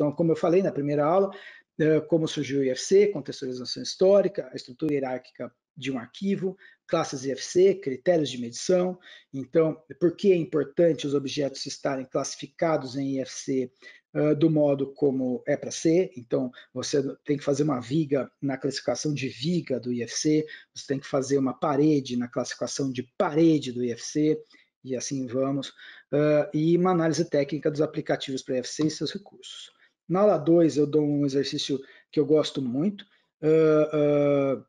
Então, como eu falei na primeira aula, eh, como surgiu o IFC, contextualização histórica, a estrutura hierárquica de um arquivo, classes IFC, critérios de medição. Então, por que é importante os objetos estarem classificados em IFC uh, eh, do modo como é para ser? Então, você tem que fazer uma viga na classificação de viga do IFC, você tem que fazer uma parede na classificação de parede do IFC, e assim vamos. Uh, e uma análise técnica dos aplicativos para IFC e seus recursos. Na aula 2 eu dou um exercício que eu gosto muito. Uh, uh,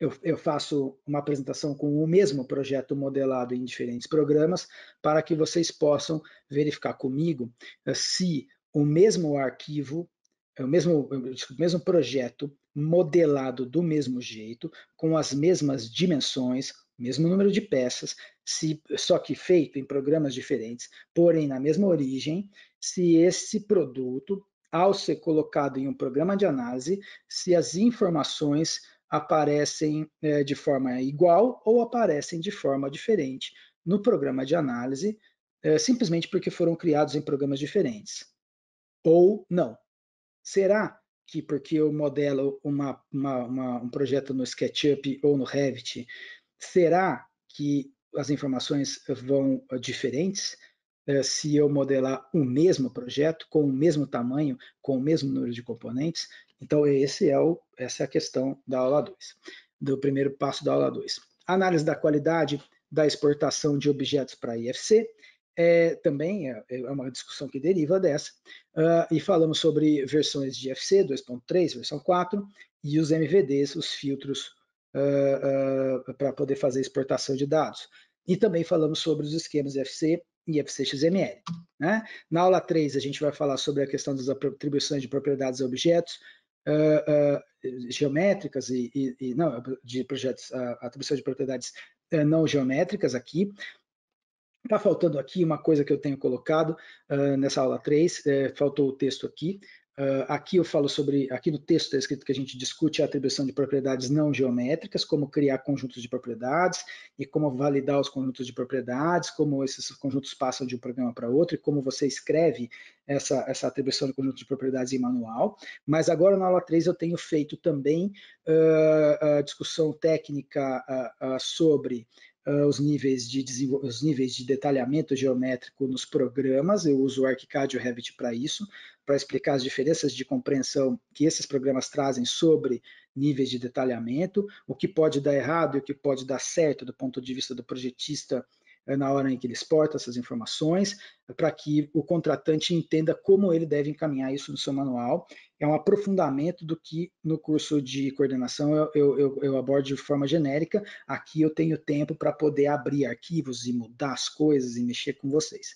eu, eu, faço uma apresentação com o mesmo projeto modelado em diferentes programas para que vocês possam verificar comigo eh, se o mesmo arquivo, eh, o mesmo, o mesmo projeto modelado do mesmo jeito, com as mesmas dimensões, mesmo número de peças, se, só que feito em programas diferentes, porém na mesma origem, se esse produto, ao ser colocado em um programa de análise, se as informações aparecem é, de forma igual ou aparecem de forma diferente no programa de análise, é, simplesmente porque foram criados em programas diferentes. Ou não. Será que porque eu modelo uma, uma, uma, um projeto no SketchUp ou no Revit, Será que as informações vão eh, diferentes eh, se eu modelar o mesmo projeto, com o mesmo tamanho, com o mesmo número de componentes? Então, esse é o, essa é a questão da aula 2, do primeiro passo da aula 2. Análise da qualidade da exportação de objetos para IFC, é, também é, é, uma discussão que deriva dessa, uh, e falamos sobre versões de IFC 2.3, versão 4, e os MVDs, os filtros uh, uh, para poder fazer exportação de dados. E também falamos sobre os esquemas IFC e IFC-XML. Né? Na aula 3, a gente vai falar sobre a questão das atribuições de propriedades a objetos, Uh, uh, geométricas e, e, e, não de projetos uh, atribuição de propriedades uh, não geométricas aqui. Está faltando aqui uma coisa que eu tenho colocado nessa aula 3, é, faltou o texto aqui, Uh, aqui eu falo sobre, aqui no texto está escrito que a gente discute a atribuição de propriedades não geométricas, como criar conjuntos de propriedades e como validar os conjuntos de propriedades, como esses conjuntos passam de um programa para outro e como você escreve essa, essa atribuição de conjuntos de propriedades em manual. Mas agora na aula 3 eu tenho feito também uh, discussão técnica uh, sobre os níveis, de os níveis de detalhamento geométrico nos programas, eu uso o ArchiCAD e o Revit para isso, para explicar as diferenças de compreensão que esses programas trazem sobre níveis de detalhamento, o que pode dar errado e o que pode dar certo do ponto de vista do projetista eh, na hora em que ele exporta essas informações, para que o contratante entenda como ele deve encaminhar isso no seu manual. É um aprofundamento do que no curso de coordenação eu, eu, eu abordo de forma genérica. Aqui eu tenho tempo para poder abrir arquivos e mudar as coisas e mexer com vocês.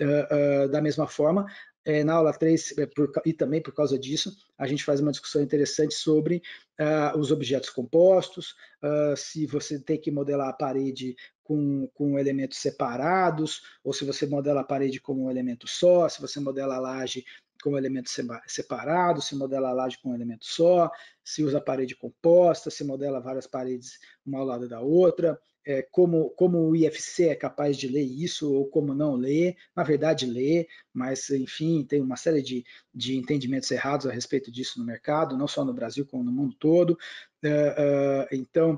Uh, uh, da mesma forma, é, na aula 3, é, por, e também por causa disso, a gente faz uma discussão interessante sobre uh, os objetos compostos, uh, se você tem que modelar a parede com, com, elementos separados, ou se você modela a parede como um elemento só, se você modela a laje como elemento separado, se modela a laje com um elemento só, se usa parede composta, se modela várias paredes uma ao lado da outra, é, como, como o IFC é capaz de ler isso ou como não ler, na verdade lê, mas enfim, tem uma série de, de entendimentos errados a respeito disso no mercado, não só no Brasil, como no mundo todo. Uh, uh, então,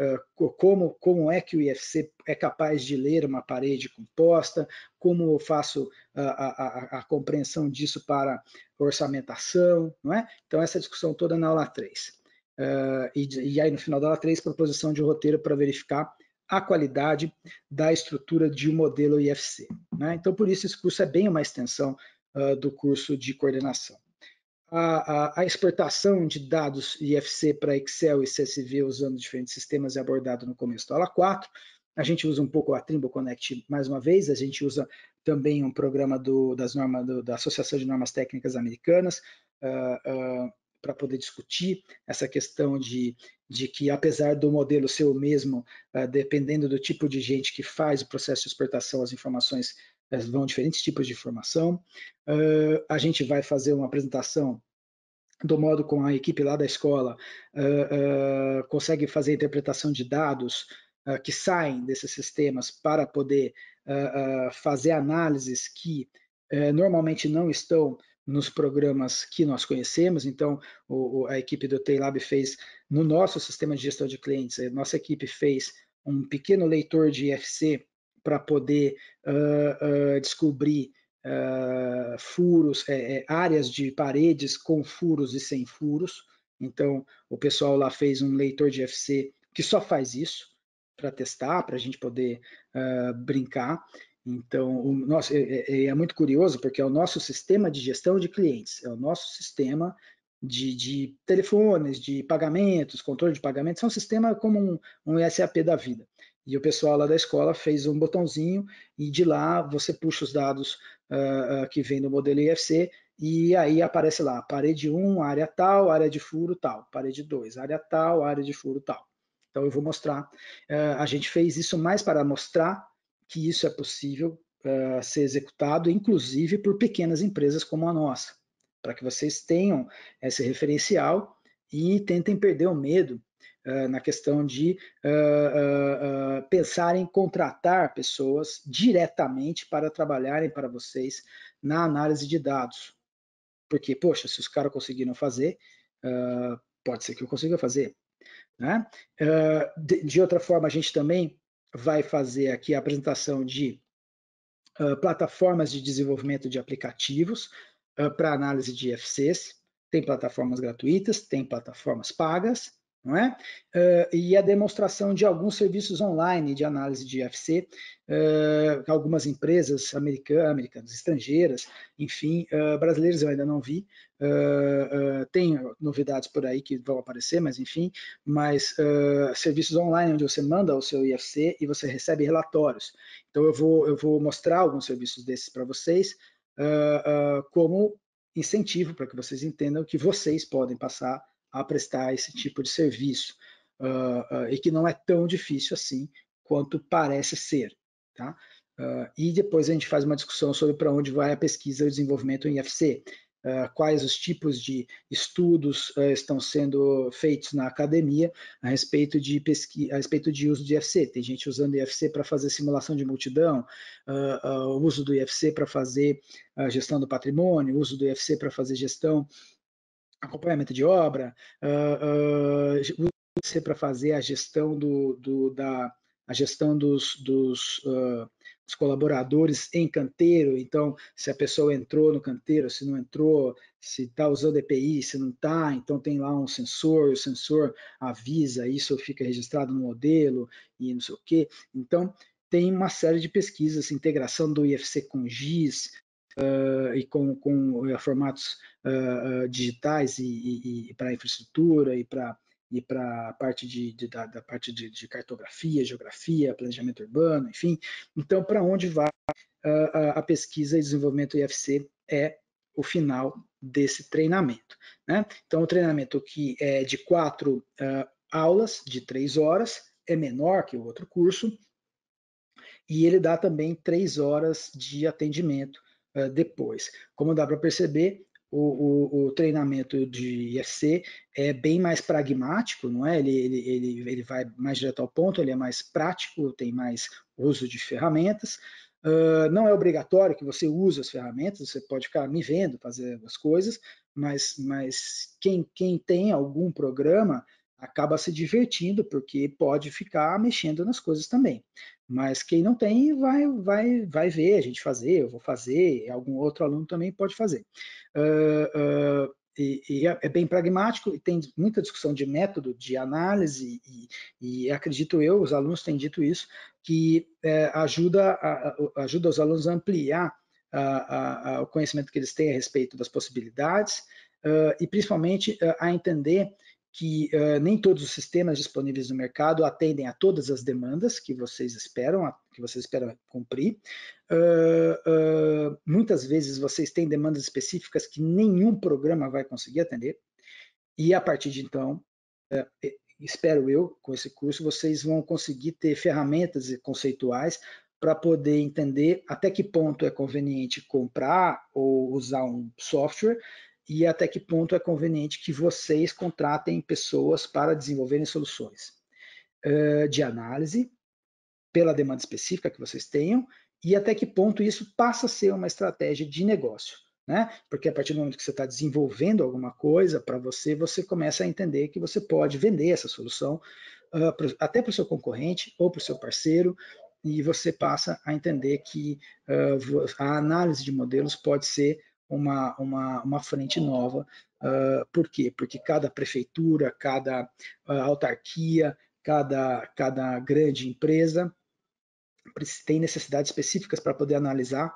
uh, como, como é que o IFC é capaz de ler uma parede composta, como eu faço a, a, a compreensão disso para orçamentação, não é? Então, essa discussão toda na aula 3. Uh, e, e, aí no final da aula 3, proposição de roteiro para verificar a qualidade da estrutura de um modelo IFC. Né? Então, por isso, esse curso é bem uma extensão uh, do curso de coordenação. A, a, a, exportação de dados IFC para Excel e CSV usando diferentes sistemas é abordado no começo da aula 4. A gente usa um pouco a Trimble Connect mais uma vez, a gente usa também um programa do, das normas do, da Associação de Normas Técnicas Americanas, uh, uh, para poder discutir essa questão de, de que, apesar do modelo ser o mesmo, eh, dependendo do tipo de gente que faz o processo de exportação, as informações eh, vão diferentes tipos de informação. Ah, a gente vai fazer uma apresentação do modo como a equipe lá da escola ah, ah, consegue fazer a interpretação de dados que saem desses sistemas para poder fazer análises que eh, normalmente não estão nos programas que nós conhecemos. Então, o, a equipe do Teilab fez, no nosso sistema de gestão de clientes, a nossa equipe fez um pequeno leitor de IFC para poder uh, uh, descobrir uh, furos, é, é, áreas de paredes com furos e sem furos. Então, o pessoal lá fez um leitor de IFC que só faz isso para testar, para a gente poder brincar. Então, o nosso, é, é, é, é, muito curioso porque é o nosso sistema de gestão de clientes, é o nosso sistema de, de telefones, de pagamentos, controle de pagamentos, é um sistema como um, um SAP da vida. E o pessoal lá da escola fez um botãozinho e de lá você puxa os dados uh, uh, que vem do modelo IFC e aí aparece lá, parede 1, área tal, área de furo tal, parede 2, área tal, área de furo tal. Então eu vou mostrar, uh, a gente fez isso mais para mostrar que isso é possível uh, ser executado, inclusive por pequenas empresas como a nossa, para que vocês tenham esse referencial e tentem perder o medo uh, na questão de uh, eh, pensar em contratar pessoas diretamente para trabalharem para vocês na análise de dados. Porque, poxa, se os caras conseguiram fazer, pode ser que eu consiga fazer. Né? de, outra forma, a gente também vai fazer aqui a apresentação de uh, plataformas de desenvolvimento de aplicativos uh, para análise de IFCs. Tem plataformas gratuitas, tem plataformas pagas não é? Uh, e a demonstração de alguns serviços online de análise de IFC, uh, eh, algumas empresas americanas, americanas estrangeiras, enfim, uh, brasileiras eu ainda não vi, tem novidades por aí que vão aparecer, mas enfim, mas serviços online onde você manda o seu IFC e você recebe relatórios. Então eu vou, eu vou mostrar alguns serviços desses para vocês, como incentivo para que vocês entendam que vocês podem passar a prestar esse tipo de serviço uh, uh, e que não é tão difícil assim quanto parece ser. Tá? Uh, e depois a gente faz uma discussão sobre para onde vai a pesquisa e o desenvolvimento em IFC, quais os tipos de estudos estão sendo feitos na academia a respeito de pesqui, a respeito de uso de IFC. Tem gente usando IFC para fazer simulação de multidão, uso do IFC para fazer gestão do patrimônio, uso do IFC para fazer gestão acompanhamento de obra, uh, uh, para fazer a gestão do, do da a gestão dos, dos, uh, dos, colaboradores em canteiro. Então, se a pessoa entrou no canteiro, se não entrou, se está usando EPI, se não está, então tem lá um sensor, o sensor avisa, isso fica registrado no modelo e não sei o quê. Então, tem uma série de pesquisas, integração do IFC com GIS, uh, e com, com eh, formatos uh, digitais e, e, e para infraestrutura e para e para a parte de, de da, da, parte de, de, cartografia, geografia, planejamento urbano, enfim. Então, para onde vai a, a pesquisa e desenvolvimento IFC é o final desse treinamento. Né? Então, o treinamento que é de quatro uh, aulas de três horas é menor que o outro curso e ele dá também três horas de atendimento eh, depois. Como dá para perceber, o, o, o, treinamento de IFC é bem mais pragmático, não é? Ele, ele, ele, ele vai mais direto ao ponto, ele é mais prático, tem mais uso de ferramentas. Uh, não é obrigatório que você use as ferramentas, você pode ficar me vendo fazer as coisas, mas, mas quem, quem tem algum programa acaba se divertindo, porque pode ficar mexendo nas coisas também. Mas quem não tem, vai, vai, vai ver a gente fazer, eu vou fazer, algum outro aluno também pode fazer. Uh, uh, e, e, é, é bem pragmático, e tem muita discussão de método, de análise, e, e acredito eu, os alunos têm dito isso, que é, ajuda, a, ajuda os alunos a ampliar a, o conhecimento que eles têm a respeito das possibilidades, uh, e principalmente a entender que uh, nem todos os sistemas disponíveis no mercado atendem a todas as demandas que vocês esperam, a, que vocês esperam cumprir. Uh, uh, muitas vezes vocês têm demandas específicas que nenhum programa vai conseguir atender. E a partir de então, espero eu, com esse curso, vocês vão conseguir ter ferramentas conceituais para poder entender até que ponto é conveniente comprar ou usar um software e até que ponto é conveniente que vocês contratem pessoas para desenvolverem soluções uh, de análise pela demanda específica que vocês tenham e até que ponto isso passa a ser uma estratégia de negócio. Né? Porque a partir do momento que você está desenvolvendo alguma coisa para você, você começa a entender que você pode vender essa solução uh, pro, até para o seu concorrente ou para o seu parceiro, e você passa a entender que uh, a análise de modelos pode ser uma, uma, uma frente nova. Uh, por quê? Porque cada prefeitura, cada uh, autarquia, cada, cada grande empresa tem necessidades específicas para poder analisar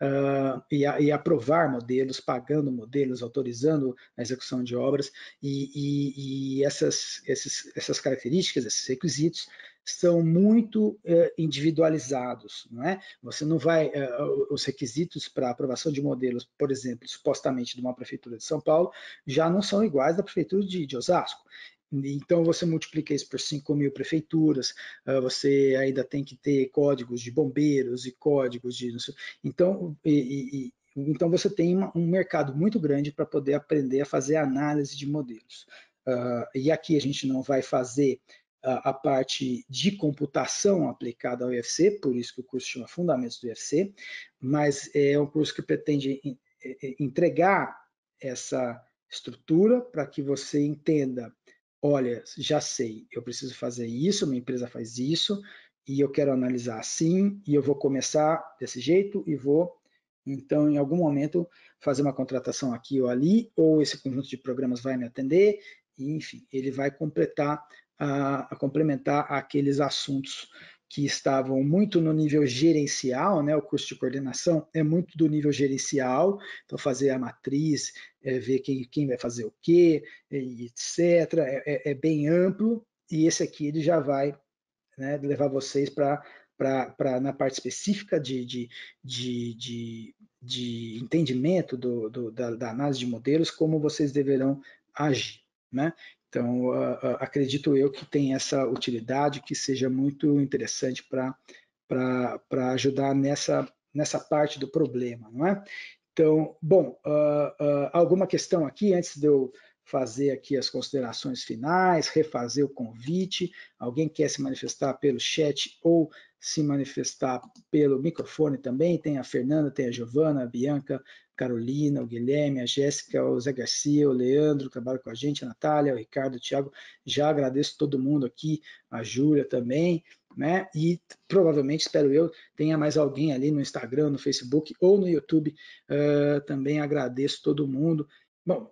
uh, e, a, e, aprovar modelos, pagando modelos, autorizando a execução de obras, e, e, e essas, esses, essas características, esses requisitos, são muito uh, individualizados, não é? Você não vai, uh, os requisitos para aprovação de modelos, por exemplo, supostamente de uma prefeitura de São Paulo, já não são iguais da prefeitura de, de Osasco. Então, você multiplica isso por 5 mil prefeituras, ah, você ainda tem que ter códigos de bombeiros e códigos de. Então, e, e, então você tem um mercado muito grande para poder aprender a fazer análise de modelos. Ah, e aqui a gente não vai fazer a parte de computação aplicada ao UFC, por isso que o curso chama Fundamentos do UFC, mas é um curso que pretende é, é, entregar essa estrutura para que você entenda olha, já sei, eu preciso fazer isso, minha empresa faz isso, e eu quero analisar assim, e eu vou começar desse jeito e vou, então, em algum momento, fazer uma contratação aqui ou ali, ou esse conjunto de programas vai me atender, e, enfim, ele vai completar, a, ah, a complementar aqueles assuntos que estavam muito no nível gerencial, né? O curso de coordenação é muito do nível gerencial, então fazer a matriz, é, ver quem, quem vai fazer o quê, etc. É, é, é, bem amplo, e esse aqui ele já vai né, levar vocês para na parte específica de, de, de, de, de entendimento do, do da, da, análise de modelos, como vocês deverão agir. Né? Então, uh, uh, acredito eu que tem essa utilidade que seja muito interessante para ajudar nessa, nessa parte do problema, não é? Então, bom, ah, ah, alguma questão aqui antes de eu fazer aqui as considerações finais, refazer o convite. Alguém quer se manifestar pelo chat ou se manifestar pelo microfone também. Tem a Fernanda, tem a Giovana, a Bianca, Carolina, o Guilherme, a Jéssica, o Zé Garcia, o Leandro, que trabalha com a gente, a Natália, o Ricardo, o Thiago. Já agradeço todo mundo aqui, a Júlia também, né? E provavelmente, espero eu, tenha mais alguém ali no Instagram, no Facebook ou no YouTube. Uh, também agradeço todo mundo. Bom,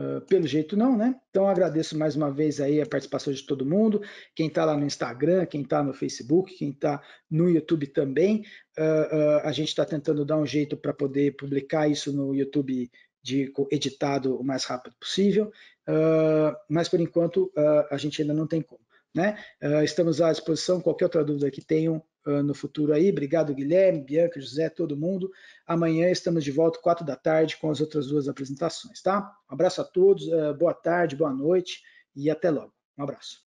ah, pelo jeito não, né? Então agradeço mais uma vez aí a participação de todo mundo, quem está lá no Instagram, quem está no Facebook, quem está no YouTube também. Uh, uh, a gente está tentando dar um jeito para poder publicar isso no YouTube de editado o mais rápido possível, mas por enquanto a gente ainda não tem como. Né? estamos à disposição, qualquer outra dúvida que tenham, ah, no futuro aí. Obrigado, Guilherme, Bianca, José, todo mundo. Amanhã estamos de volta, quatro da tarde, com as outras duas apresentações, tá? Um abraço a todos, ah, boa tarde, boa noite e até logo. Um abraço.